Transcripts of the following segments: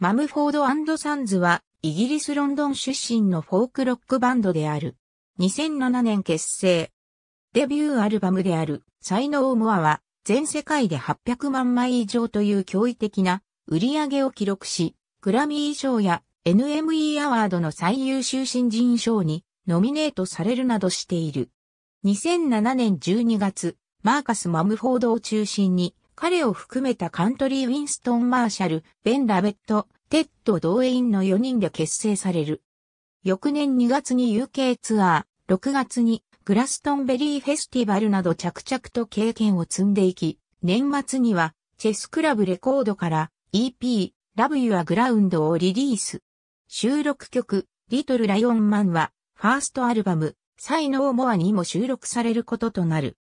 マムフォードサンズは、イギリスロンドン出身のフォークロックバンドである。2007年結成。デビューアルバムである、才能モアは、全世界で800万枚以上という驚異的な売り上げを記録し、グラミー賞や NME アワードの最優秀新人賞にノミネートされるなどしている。2007年12月、マーカス・マムフォードを中心に彼を含めたカントリー・ウィンストン・マーシャル、ベン・ラベット、テッド・ドエインの4人で結成される。翌年2月に UK ツアー、6月にグラストンベリーフェスティバルなど着々と経験を積んでいき、年末にはチェスクラブレコードから EP、ラブユアグラウンドをリリース。収録曲、リトルライオンマンは、ファーストアルバム、才能モアにも収録されることとなる。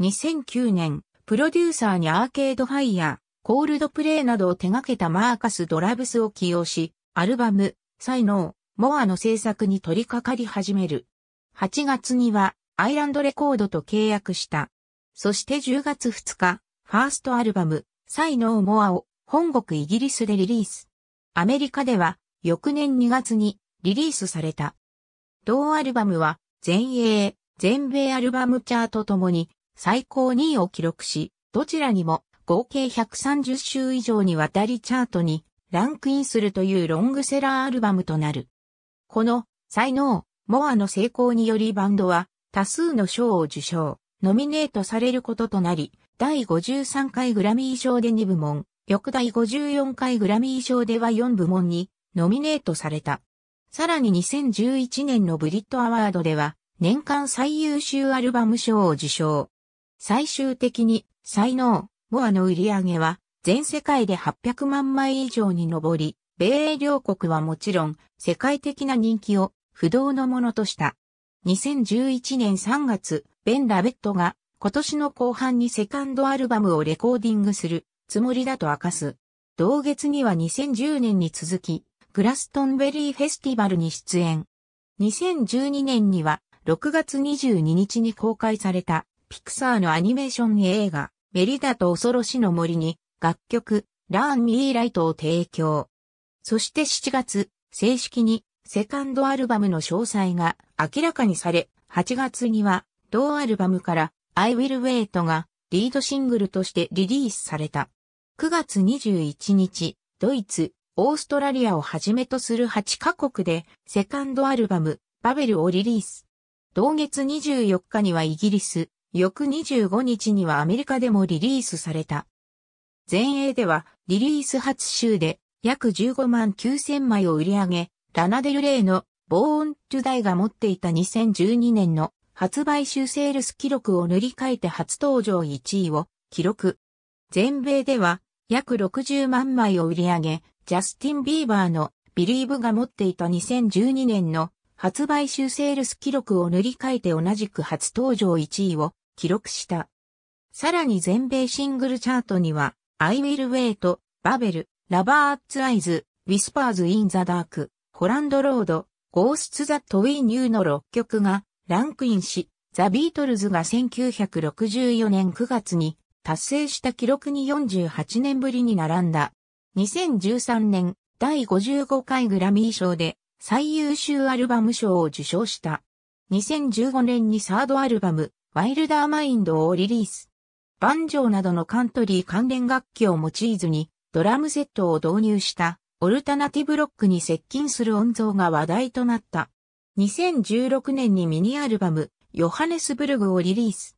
2009年、プロデューサーにアーケードファイヤー、コールドプレイなどを手掛けたマーカス・ドラブスを起用し、アルバム、才能、モアの制作に取り掛かり始める。8月には、アイランドレコードと契約した。そして10月2日、ファーストアルバム、才能モアを本国イギリスでリリース。アメリカでは、翌年2月にリリースされた。同アルバムは、全英、全米アルバムチャートともに最高2位を記録し、どちらにも合計130週以上にわたりチャートにランクインするというロングセラーアルバムとなる。この才能、モアの成功によりバンドは多数の賞を受賞、ノミネートされることとなり、第53回グラミー賞で2部門、翌第54回グラミー賞では4部門にノミネートされた。さらに2011年のブリットアワードでは年間最優秀アルバム賞を受賞。最終的に、才能、モアの売り上げは、全世界で800万枚以上に上り、米英両国はもちろん、世界的な人気を不動のものとした。2011年3月、ベン・ラベットが今年の後半にセカンドアルバムをレコーディングするつもりだと明かす。同月には2010年に続き、グラストンベリーフェスティバルに出演。2012年には6月22日に公開されたピクサーのアニメーション映画、メリダと恐ろしの森に、楽曲、ラーン・ミー・ライトを提供。そして7月、正式に、セカンドアルバムの詳細が明らかにされ、8月には、同アルバムから、I Will Wait が、リードシングルとしてリリースされた。9月21日、ドイツ、オーストラリアをはじめとする8カ国で、セカンドアルバム、バベルをリリース。同月24日にはイギリス、翌25日にはアメリカでもリリースされた。前衛ではリリース初週で約15万9000枚を売り上げ、ラナデルレイのボーン・トゥ・ダイが持っていた2012年の発売週セールス記録を塗り替えて初登場1位を記録。全米では約60万枚を売り上げ、ジャスティン・ビーバーのビリーブが持っていた2012年の発売週セールス記録を塗り替えて同じく初登場1位を記録した。さらに全米シングルチャートには、I Will Wait、バベル、ラバーツ h イズ、ウィスパーズ・イン・ザ・ダーク、a ランド・ロード、ゴースツ・ザ・トウィニューの6曲がランクインし、ザ・ビートルズが1964年9月に達成した記録に48年ぶりに並んだ。2013年第55回グラミー賞で最優秀アルバム賞を受賞した。2015年にサードアルバムワイルダーマインドをリリース。バンジョーなどのカントリー関連楽器を用いずに、ドラムセットを導入したオルタナティブロックに接近する音像が話題となった。2016年にミニアルバム、ヨハネスブルグをリリース。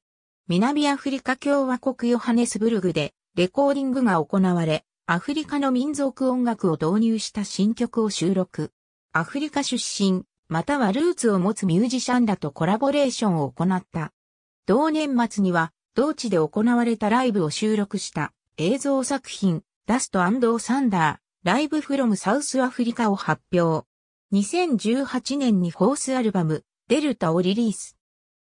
南アフリカ共和国ヨハネスブルグでレコーディングが行われ、アフリカの民族音楽を導入した新曲を収録。アフリカ出身、またはルーツを持つミュージシャンらとコラボレーションを行った。同年末には、同地で行われたライブを収録した映像作品、ダストサンダー、ライブフロムサウスアフリカを発表。2018年にフォースアルバム、デルタをリリース。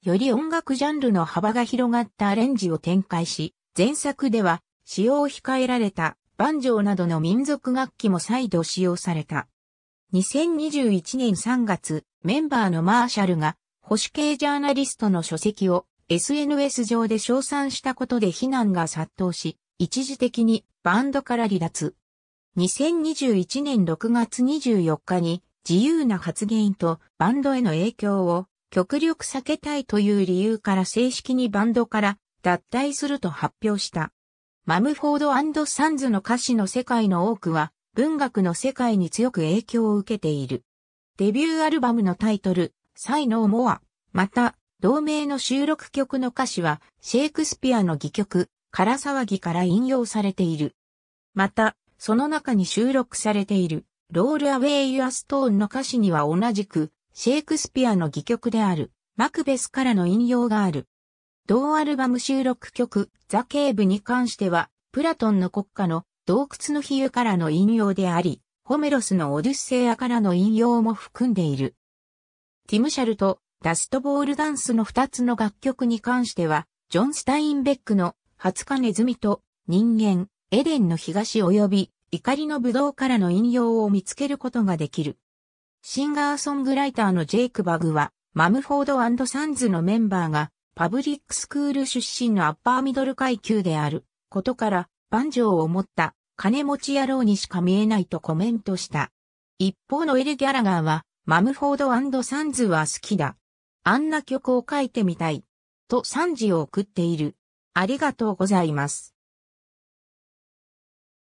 より音楽ジャンルの幅が広がったアレンジを展開し、前作では使用を控えられたバンジョーなどの民族楽器も再度使用された。2021年3月、メンバーのマーシャルが保守系ジャーナリストの書籍を SNS 上で称賛したことで非難が殺到し、一時的にバンドから離脱。2021年6月24日に自由な発言とバンドへの影響を極力避けたいという理由から正式にバンドから脱退すると発表した。マムフォードサンズの歌詞の世界の多くは文学の世界に強く影響を受けている。デビューアルバムのタイトル、才能モア、また同名の収録曲の歌詞はシェイクスピアの戯曲、カラ騒ぎから引用されている。また、その中に収録されている、ロールアウェイ・ユア・ストーンの歌詞には同じく、シェイクスピアの戯曲である、マクベスからの引用がある。同アルバム収録曲、ザ・ケーブに関しては、プラトンの国家の洞窟の比喩からの引用であり、ホメロスのオデュッセイアからの引用も含んでいる。ティムシャルとダストボールダンスの2つの楽曲に関しては、ジョン・スタインベックの20日ネズミと人間、エデンの東及び怒りの武道からの引用を見つけることができる。シンガーソングライターのジェイク・バグは、マムフォードサンズのメンバーが、パブリックスクール出身のアッパーミドル階級であることから、バンジョーを持った金持ち野郎にしか見えないとコメントした。一方のエル・ギャラガーは、マムフォードサンズは好きだ。あんな曲を書いてみたい。と賛辞を送っている。ありがとうございます。